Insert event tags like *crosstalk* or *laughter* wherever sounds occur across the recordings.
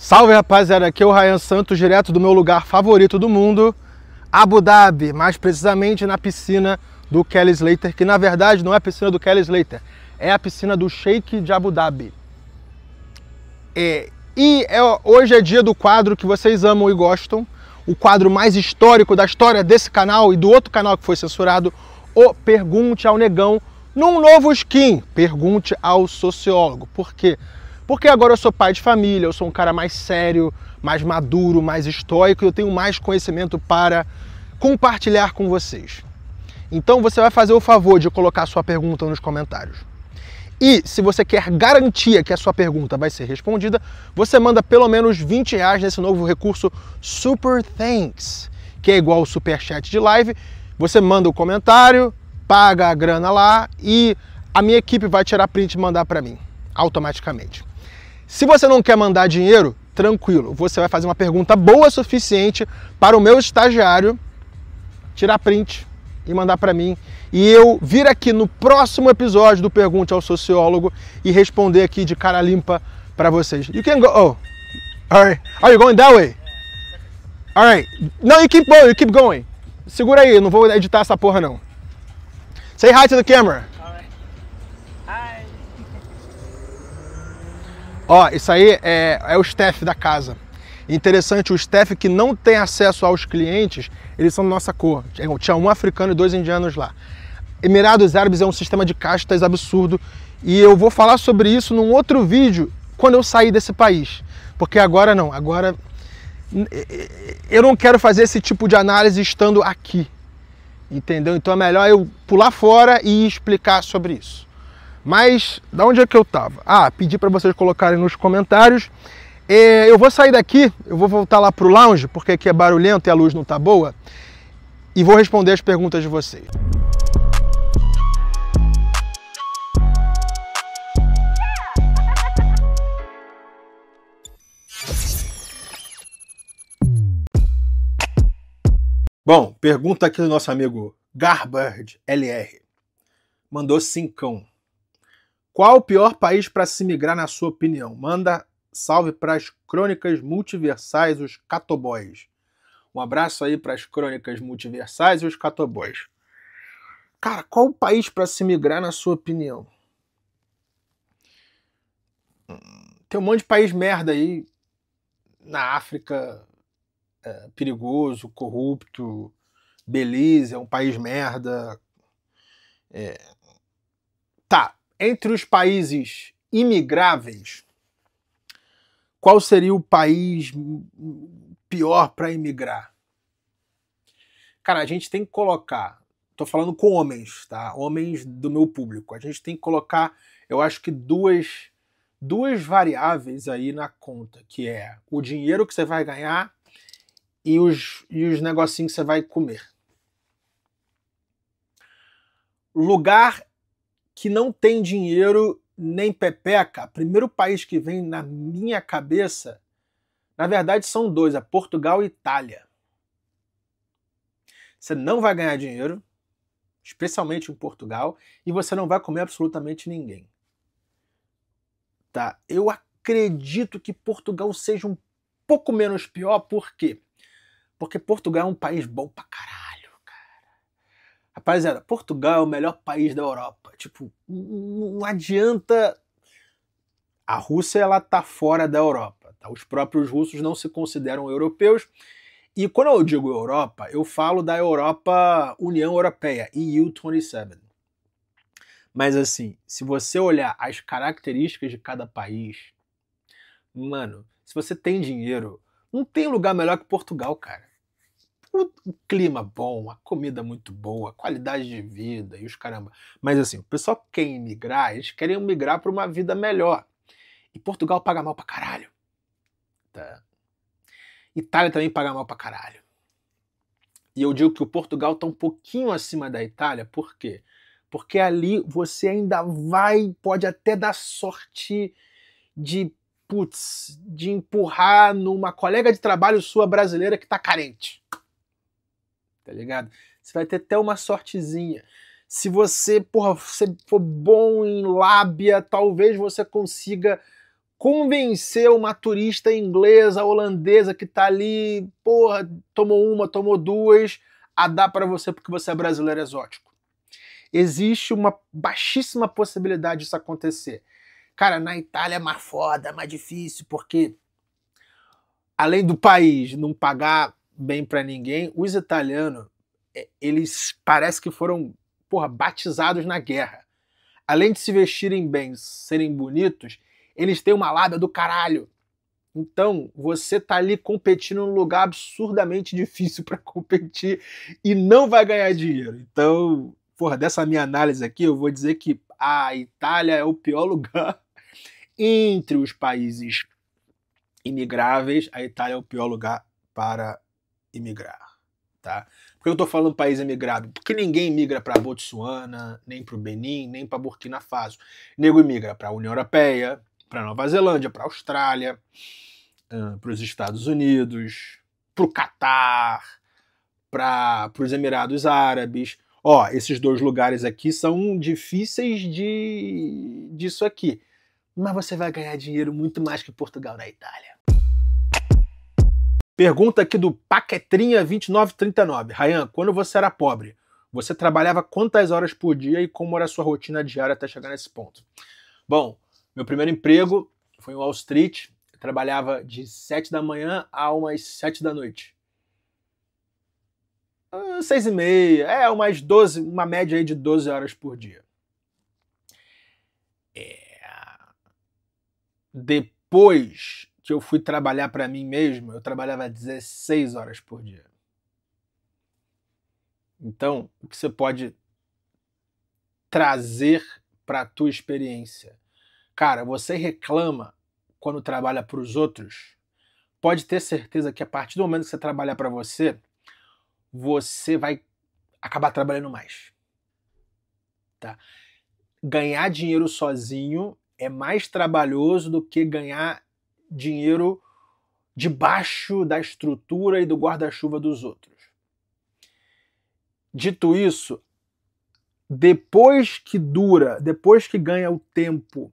Salve rapaziada, aqui é o Ryan Santos, direto do meu lugar favorito do mundo, Abu Dhabi, mais precisamente na piscina do Kelly Slater, que na verdade não é a piscina do Kelly Slater, é a piscina do Sheikh de Abu Dhabi. É, e é, hoje é dia do quadro que vocês amam e gostam, o quadro mais histórico da história desse canal e do outro canal que foi censurado, o Pergunte ao Negão, num novo skin, Pergunte ao Sociólogo. Por quê? Porque agora eu sou pai de família, eu sou um cara mais sério, mais maduro, mais estoico, eu tenho mais conhecimento para compartilhar com vocês. Então você vai fazer o favor de colocar sua pergunta nos comentários. E se você quer garantia que a sua pergunta vai ser respondida, você manda pelo menos 20 reais nesse novo recurso Super Thanks, que é igual ao Super Chat de live. Você manda o comentário, paga a grana lá e a minha equipe vai tirar print e mandar para mim automaticamente. Se você não quer mandar dinheiro, tranquilo, você vai fazer uma pergunta boa o suficiente para o meu estagiário tirar print e mandar para mim e eu vir aqui no próximo episódio do Pergunte ao Sociólogo e responder aqui de cara limpa para vocês. You can go. Oh, all right. Are you going that way? All right. No, you keep going. You keep going. Segura aí, não vou editar essa porra não. Say hi to the camera. Ó, isso aí é, é o staff da casa. Interessante, o staff que não tem acesso aos clientes, eles são da nossa cor. É, tinha um africano e dois indianos lá. Emirados Árabes é um sistema de castas absurdo e eu vou falar sobre isso num outro vídeo quando eu sair desse país. Porque agora não, agora eu não quero fazer esse tipo de análise estando aqui. Entendeu? Então é melhor eu pular fora e explicar sobre isso. Mas da onde é que eu tava? Ah, pedi para vocês colocarem nos comentários. É, eu vou sair daqui, eu vou voltar lá pro lounge, porque aqui é barulhento e a luz não tá boa, e vou responder as perguntas de vocês. Bom, pergunta aqui do nosso amigo Garbard LR. Mandou cincão. Qual o pior país para se migrar, na sua opinião? Manda salve para as crônicas multiversais, os catoboys. Um abraço aí para as crônicas multiversais e os catoboys. Cara, qual o país para se migrar, na sua opinião? Tem um monte de país merda aí na África, é, perigoso, corrupto. Belize é um país merda. É... Tá, entre os países imigráveis, qual seria o país pior para imigrar? Cara, a gente tem que colocar, tô falando com homens, tá? Homens do meu público. A gente tem que colocar, eu acho que duas duas variáveis aí na conta, que é o dinheiro que você vai ganhar e os, e os negocinhos que você vai comer. Lugar que não tem dinheiro nem pepeca, primeiro país que vem na minha cabeça, na verdade são dois, é Portugal e Itália. Você não vai ganhar dinheiro, especialmente em Portugal, e você não vai comer absolutamente ninguém. Tá? Eu acredito que Portugal seja um pouco menos pior, por quê? Porque Portugal é um país bom pra caralho. Rapaziada, Portugal é o melhor país da Europa. Tipo, não adianta. A Rússia, ela tá fora da Europa. Tá? Os próprios russos não se consideram europeus. E quando eu digo Europa, eu falo da Europa União Europeia, EU27. Mas assim, se você olhar as características de cada país, mano, se você tem dinheiro, não tem lugar melhor que Portugal, cara o clima bom, a comida muito boa, a qualidade de vida e os caramba. Mas assim, o pessoal quer migrar, eles querem migrar para uma vida melhor. E Portugal paga mal para caralho. Tá. Itália também paga mal para caralho. E eu digo que o Portugal está um pouquinho acima da Itália, por quê? Porque ali você ainda vai, pode até dar sorte de, putz, de empurrar numa colega de trabalho sua brasileira que está carente tá ligado? Você vai ter até uma sortezinha. Se você, porra, você for bom em lábia, talvez você consiga convencer uma turista inglesa, holandesa que tá ali, porra, tomou uma, tomou duas, a dar para você porque você é brasileiro exótico. Existe uma baixíssima possibilidade disso acontecer. Cara, na Itália é mais foda, é mais difícil, porque além do país não pagar bem para ninguém, os italianos, é, eles parece que foram, porra, batizados na guerra. Além de se vestirem bem, serem bonitos, eles têm uma lábia do caralho. Então, você tá ali competindo num lugar absurdamente *laughs* difícil para competir e não vai ganhar dinheiro. Então, porra, dessa minha análise aqui, eu vou dizer que a Itália é o pior *laughs* lugar entre os países imigráveis, a Itália é o pior lugar para emigrar. Tá? Por que eu estou falando país emigrado? Porque ninguém migra para Botsuana, nem para o Benin, nem para Burkina Faso. Nego migra para a União Europeia, para Nova Zelândia, para a Austrália, para os Estados Unidos, para o Catar, para os Emirados Árabes. Ó, esses dois lugares aqui são difíceis de disso aqui. Mas você vai ganhar dinheiro muito mais que Portugal na Itália. Pergunta aqui do Paquetrinha2939. Ryan, quando você era pobre, você trabalhava quantas horas por dia e como era a sua rotina diária até chegar nesse ponto? Bom, meu primeiro emprego foi em Wall Street. Eu trabalhava de 7 da manhã a umas 7 da noite. Uh, seis e meia, é umas 12, uma média aí de 12 horas por dia. É... Depois que eu fui trabalhar para mim mesmo, eu trabalhava 16 horas por dia. Então, o que você pode trazer para a tua experiência? Cara, você reclama quando trabalha para os outros? Pode ter certeza que a partir do momento que você trabalhar para você, você vai acabar trabalhando mais. Tá? Ganhar dinheiro sozinho é mais trabalhoso do que ganhar dinheiro debaixo da estrutura e do guarda-chuva dos outros. Dito isso, depois que dura, depois que ganha o tempo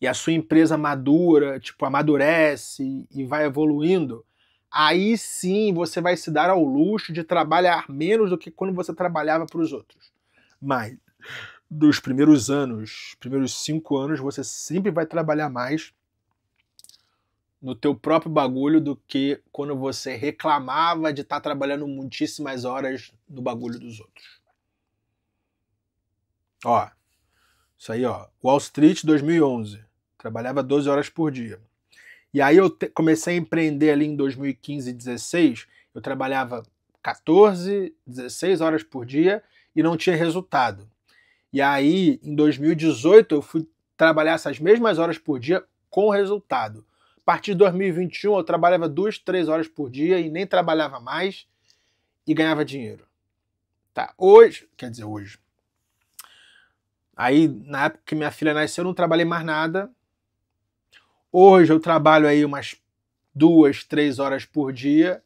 e a sua empresa madura, tipo, amadurece e vai evoluindo, aí sim você vai se dar ao luxo de trabalhar menos do que quando você trabalhava para os outros. Mas dos primeiros anos, primeiros cinco anos, você sempre vai trabalhar mais no teu próprio bagulho do que quando você reclamava de estar tá trabalhando muitíssimas horas no bagulho dos outros. Ó, isso aí, ó. Wall Street 2011. Trabalhava 12 horas por dia. E aí eu comecei a empreender ali em 2015 e 16. Eu trabalhava 14, 16 horas por dia e não tinha resultado. E aí, em 2018, eu fui trabalhar essas mesmas horas por dia com resultado. A partir de 2021 eu trabalhava duas, três horas por dia e nem trabalhava mais e ganhava dinheiro. Tá, hoje, quer dizer, hoje. Aí, na época que minha filha nasceu, eu não trabalhei mais nada. Hoje eu trabalho aí umas duas, três horas por dia.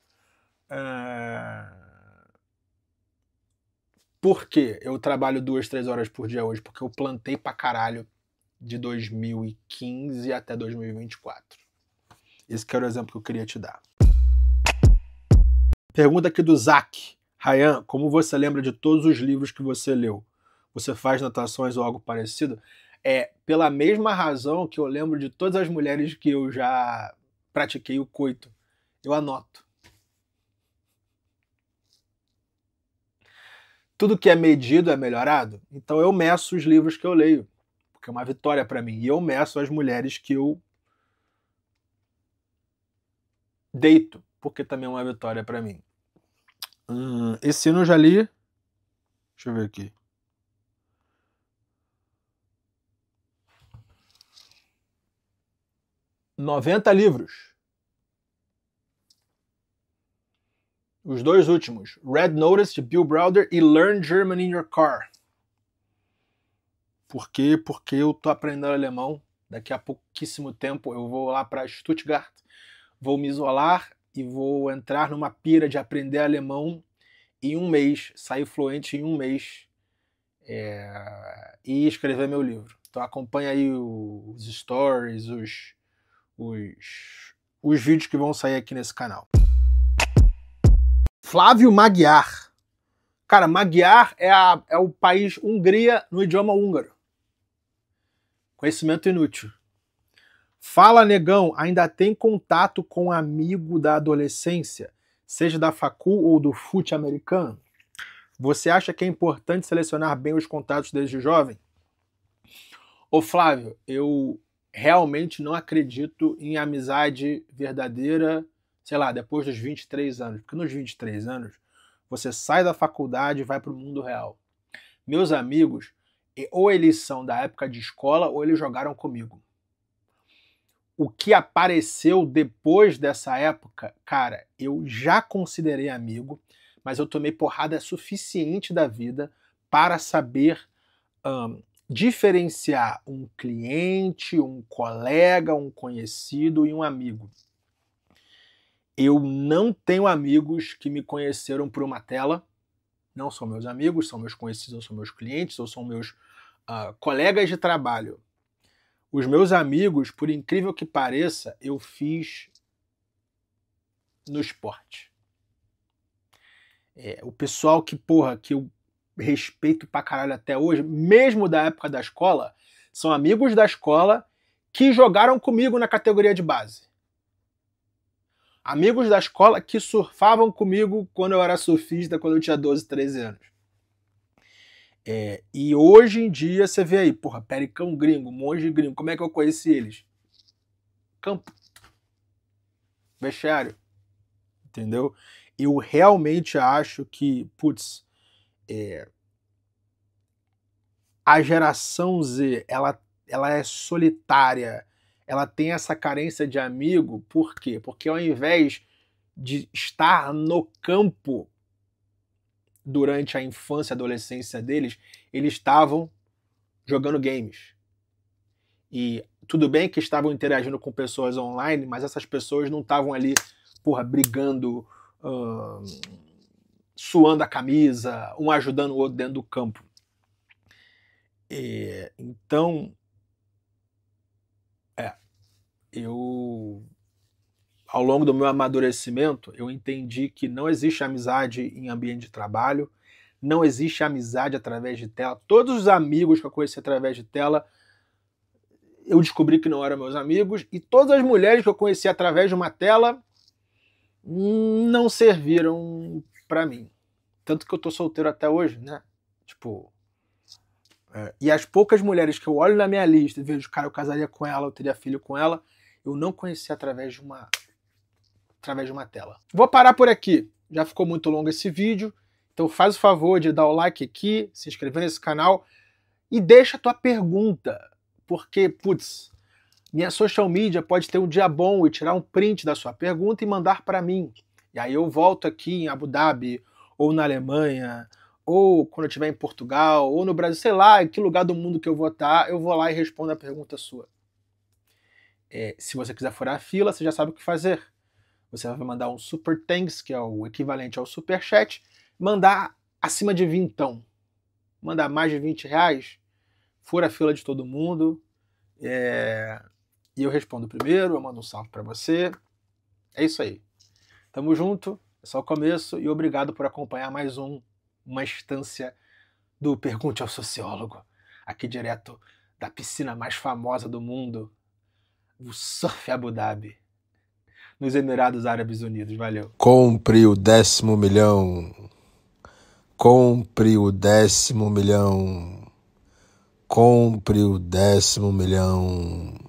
Uh... Por que eu trabalho duas, três horas por dia hoje? Porque eu plantei pra caralho de 2015 até 2024. Esse que era o exemplo que eu queria te dar. Pergunta aqui do Zac. Rayan, como você lembra de todos os livros que você leu? Você faz natações ou algo parecido? É pela mesma razão que eu lembro de todas as mulheres que eu já pratiquei o coito. Eu anoto. tudo que é medido é melhorado. Então eu meço os livros que eu leio, porque é uma vitória para mim. E eu meço as mulheres que eu deito, porque também é uma vitória para mim. Hum, esse ano eu já li. Deixa eu ver aqui. Noventa livros. Os dois últimos, Red Notice de Bill Browder e Learn German in Your Car. Por quê? Porque eu tô aprendendo alemão. Daqui a pouquíssimo tempo eu vou lá para Stuttgart vou me isolar e vou entrar numa pira de aprender alemão em um mês, sair fluente em um mês é, e escrever meu livro. Então acompanha aí os stories, os, os, os vídeos que vão sair aqui nesse canal. Flávio Magyar. Cara, Magyar é, a, é o país Hungria no idioma húngaro. Conhecimento inútil. Fala negão, ainda tem contato com amigo da adolescência, seja da facul ou do fute americano? Você acha que é importante selecionar bem os contatos desde jovem? Ô Flávio, eu realmente não acredito em amizade verdadeira, sei lá, depois dos 23 anos. Porque nos 23 anos você sai da faculdade e vai para o mundo real. Meus amigos, ou eles são da época de escola ou eles jogaram comigo o que apareceu depois dessa época, cara, eu já considerei amigo, mas eu tomei porrada suficiente da vida para saber um, diferenciar um cliente, um colega, um conhecido e um amigo. Eu não tenho amigos que me conheceram por uma tela. Não são meus amigos, são meus conhecidos, são meus clientes, ou são meus uh, colegas de trabalho. Os meus amigos, por incrível que pareça, eu fiz no esporte. É, o pessoal que, porra, que eu respeito pra caralho até hoje, mesmo da época da escola, são amigos da escola que jogaram comigo na categoria de base. Amigos da escola que surfavam comigo quando eu era surfista, quando eu tinha 12, 13 anos. É, e hoje em dia você vê aí, porra, pericão gringo, monge gringo, como é que eu conheci eles? Campo. Vestiário. Entendeu? Eu realmente acho que, putz, é, a geração Z, ela, ela é solitária, ela tem essa carência de amigo, por quê? Porque ao invés de estar no campo durante a infância e adolescência deles, eles estavam jogando games. E tudo bem que estavam interagindo com pessoas online, mas essas pessoas não estavam ali, porra, brigando, suando a camisa, um ajudando o outro dentro do campo. E, é, então, é, eu ao longo do meu amadurecimento, eu entendi que não existe amizade em ambiente de trabalho, não existe amizade através de tela. Todos os amigos que eu conheci através de tela, eu descobri que não eram meus amigos, e todas as mulheres que eu conheci através de uma tela não serviram para mim. Tanto que eu tô solteiro até hoje, né? Tipo. É, e as poucas mulheres que eu olho na minha lista e vejo, cara, eu casaria com ela, eu teria filho com ela, eu não conheci através de uma através de uma tela. Vou parar por aqui. Já ficou muito longo esse vídeo, então faz o favor de dar o like aqui, se inscrever nesse canal e deixa a tua pergunta, porque, putz, minha social media pode ter um dia bom e tirar um print da sua pergunta e mandar para mim. E aí eu volto aqui em Abu Dhabi, ou na Alemanha, ou quando eu estiver em Portugal, ou no Brasil, sei lá, em que lugar do mundo que eu vou estar, eu vou lá e respondo a pergunta sua. É, se você quiser furar a fila, você já sabe o que fazer. Você vai mandar um super thanks, que é o equivalente ao super chat, mandar acima de vintão. Mandar mais de 20 reais, fura a fila de todo mundo. É... E eu respondo primeiro, eu mando um salve para você. É isso aí. Tamo junto, é só o começo e obrigado por acompanhar mais um, uma instância do Pergunte ao Sociólogo, aqui direto da piscina mais famosa do mundo, o Surf Abu Dhabi nos Emirados Árabes Unidos. Valeu. Compre o décimo milhão. Compre o décimo milhão. Compre o décimo milhão.